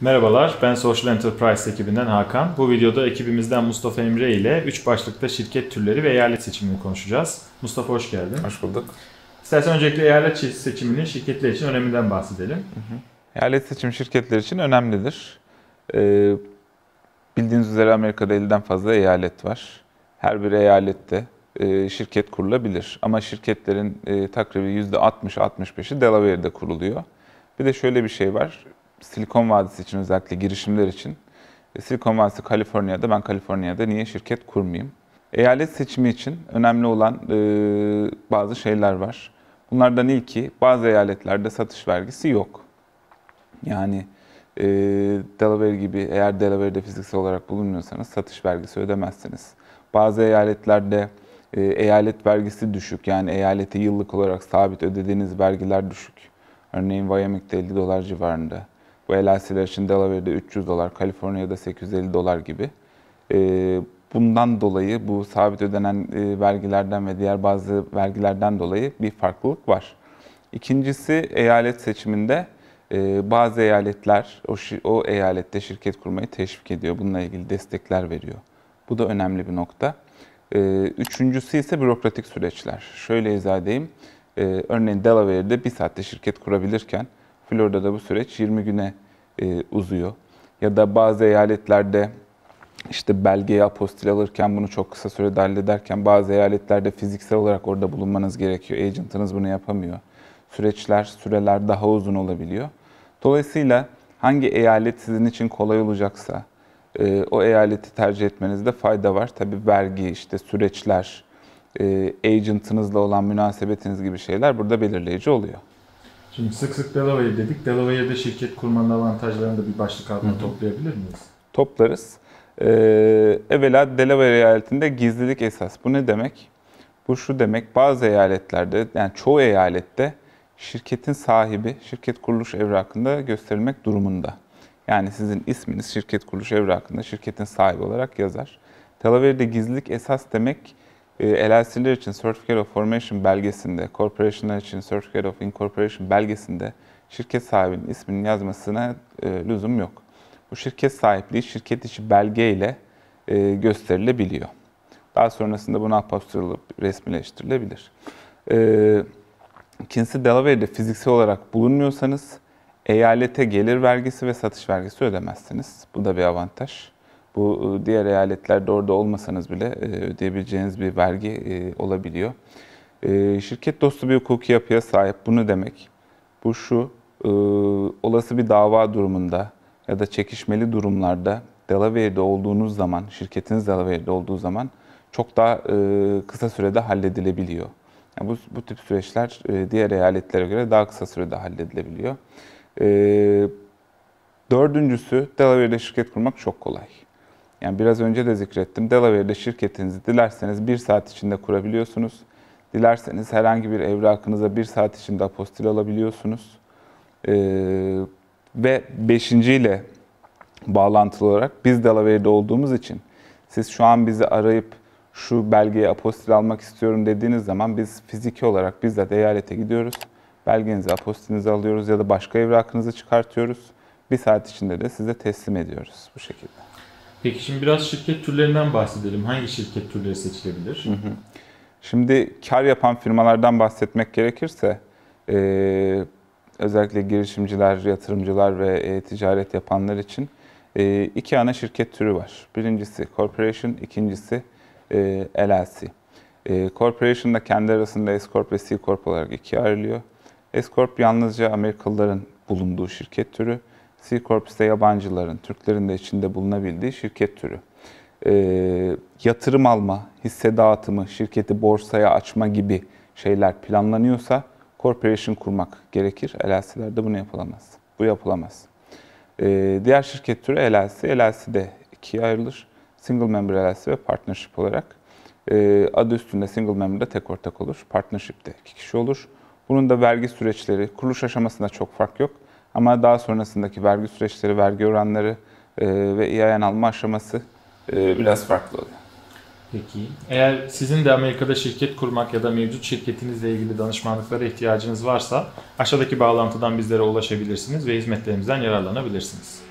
Merhabalar, ben Social Enterprise ekibinden Hakan. Bu videoda ekibimizden Mustafa Emre ile 3 başlıkta şirket türleri ve eyalet seçimini konuşacağız. Mustafa hoş geldin. Hoş bulduk. İstersen öncelikle eyalet seçiminin şirketler için öneminden bahsedelim. Hı hı. Eyalet seçim şirketler için önemlidir. Ee, bildiğiniz üzere Amerika'da 50'den fazla eyalet var. Her bir eyalette e, şirket kurulabilir. Ama şirketlerin e, takribi %60-65'i Delaware'de kuruluyor. Bir de şöyle bir şey var. Silikon Vadisi için özellikle girişimler için. E, Silikon Vadisi Kaliforniya'da, ben Kaliforniya'da niye şirket kurmayayım? Eyalet seçimi için önemli olan e, bazı şeyler var. Bunlardan ilki bazı eyaletlerde satış vergisi yok. Yani e, Delaware gibi eğer Delaware'de fiziksel olarak bulunmuyorsanız satış vergisi ödemezsiniz. Bazı eyaletlerde e, eyalet vergisi düşük. Yani eyalete yıllık olarak sabit ödediğiniz vergiler düşük. Örneğin Wyoming'de 50 dolar civarında. Bu LLC'ler için Delaware'de 300 dolar, Kaliforniya'da 850 dolar gibi. Ee, bundan dolayı bu sabit ödenen e, vergilerden ve diğer bazı vergilerden dolayı bir farklılık var. İkincisi eyalet seçiminde e, bazı eyaletler o, o eyalette şirket kurmayı teşvik ediyor. Bununla ilgili destekler veriyor. Bu da önemli bir nokta. Ee, üçüncüsü ise bürokratik süreçler. Şöyle izah edeyim. Ee, örneğin Delaware'de bir saatte şirket kurabilirken Florida'da da bu süreç 20 güne e, uzuyor. Ya da bazı eyaletlerde işte belgeyi apostil alırken bunu çok kısa sürede hallederken bazı eyaletlerde fiziksel olarak orada bulunmanız gerekiyor. Agent'ınız bunu yapamıyor. Süreçler, süreler daha uzun olabiliyor. Dolayısıyla hangi eyalet sizin için kolay olacaksa e, o eyaleti tercih etmenizde fayda var. Tabi vergi, işte süreçler, e, agent'ınızla olan münasebetiniz gibi şeyler burada belirleyici oluyor. Şimdi sık sık Delaware dedik. Delaware'de şirket kurmanın avantajlarını da bir başlık altına toplayabilir miyiz? Toplarız. Ee, evvela Delaware eyaletinde gizlilik esas. Bu ne demek? Bu şu demek bazı eyaletlerde yani çoğu eyalette şirketin sahibi şirket kuruluş evrakında gösterilmek durumunda. Yani sizin isminiz şirket kuruluş evrakında şirketin sahibi olarak yazar. Delaware'de gizlilik esas demek ee, LLC'ler için Certificate of Formation belgesinde, corporation'lar için Certificate of Incorporation belgesinde şirket sahibinin isminin yazmasına e, lüzum yok. Bu şirket sahipliği şirket içi belge ile e, gösterilebiliyor. Daha sonrasında bunu apostırılıp resmileştirilebilir. E, ikincisi Delaware'de fiziksel olarak bulunmuyorsanız eyalete gelir vergisi ve satış vergisi ödemezsiniz. Bu da bir avantaj. Bu e, diğer eyaletlerde orada olmasanız bile e, ödeyebileceğiniz bir vergi e, olabiliyor. Şirket dostu bir hukuki yapıya sahip. Bunu demek. Bu şu, olası bir dava durumunda ya da çekişmeli durumlarda Delaware'de olduğunuz zaman, şirketiniz Delaware'de olduğu zaman çok daha kısa sürede halledilebiliyor. Yani bu, bu tip süreçler diğer eyaletlere göre daha kısa sürede halledilebiliyor. Dördüncüsü Delaware'de şirket kurmak çok kolay. Yani biraz önce de zikrettim. Delaware'de şirketinizi dilerseniz bir saat içinde kurabiliyorsunuz. Dilerseniz herhangi bir evrakınıza bir saat içinde apostil alabiliyorsunuz. Ee, ve beşinciyle bağlantılı olarak biz Delaware'de olduğumuz için siz şu an bizi arayıp şu belgeyi apostil almak istiyorum dediğiniz zaman biz fiziki olarak bizzat eyalete gidiyoruz. Belgenizi, apostilinizi alıyoruz ya da başka evrakınızı çıkartıyoruz. Bir saat içinde de size teslim ediyoruz bu şekilde. Peki şimdi biraz şirket türlerinden bahsedelim. Hangi şirket türleri seçilebilir? Hı hı. Şimdi kar yapan firmalardan bahsetmek gerekirse e, özellikle girişimciler, yatırımcılar ve e, ticaret yapanlar için e, iki ana şirket türü var. Birincisi corporation, ikincisi e, LLC. E, corporation da kendi arasında S-Corp ve C-Corp olarak ikiye ayrılıyor. S-Corp yalnızca Amerikalıların bulunduğu şirket türü. C Corp'te yabancıların, Türklerin de içinde bulunabildiği şirket türü. E, yatırım alma, hisse dağıtımı, şirketi borsaya açma gibi şeyler planlanıyorsa corporation kurmak gerekir. LLC'lerde bunu yapılamaz. Bu yapılamaz. E, diğer şirket türü LLC. LLC de ikiye ayrılır. Single member LLC ve partnership olarak. E, adı üstünde single member'da tek ortak olur. Partnership'te iki kişi olur. Bunun da vergi süreçleri, kuruluş aşamasında çok fark yok. Ama daha sonrasındaki vergi süreçleri, vergi oranları e, ve EIN alma aşaması e, biraz farklı oluyor. Peki. Eğer sizin de Amerika'da şirket kurmak ya da mevcut şirketinizle ilgili danışmanlıklara ihtiyacınız varsa aşağıdaki bağlantıdan bizlere ulaşabilirsiniz ve hizmetlerimizden yararlanabilirsiniz.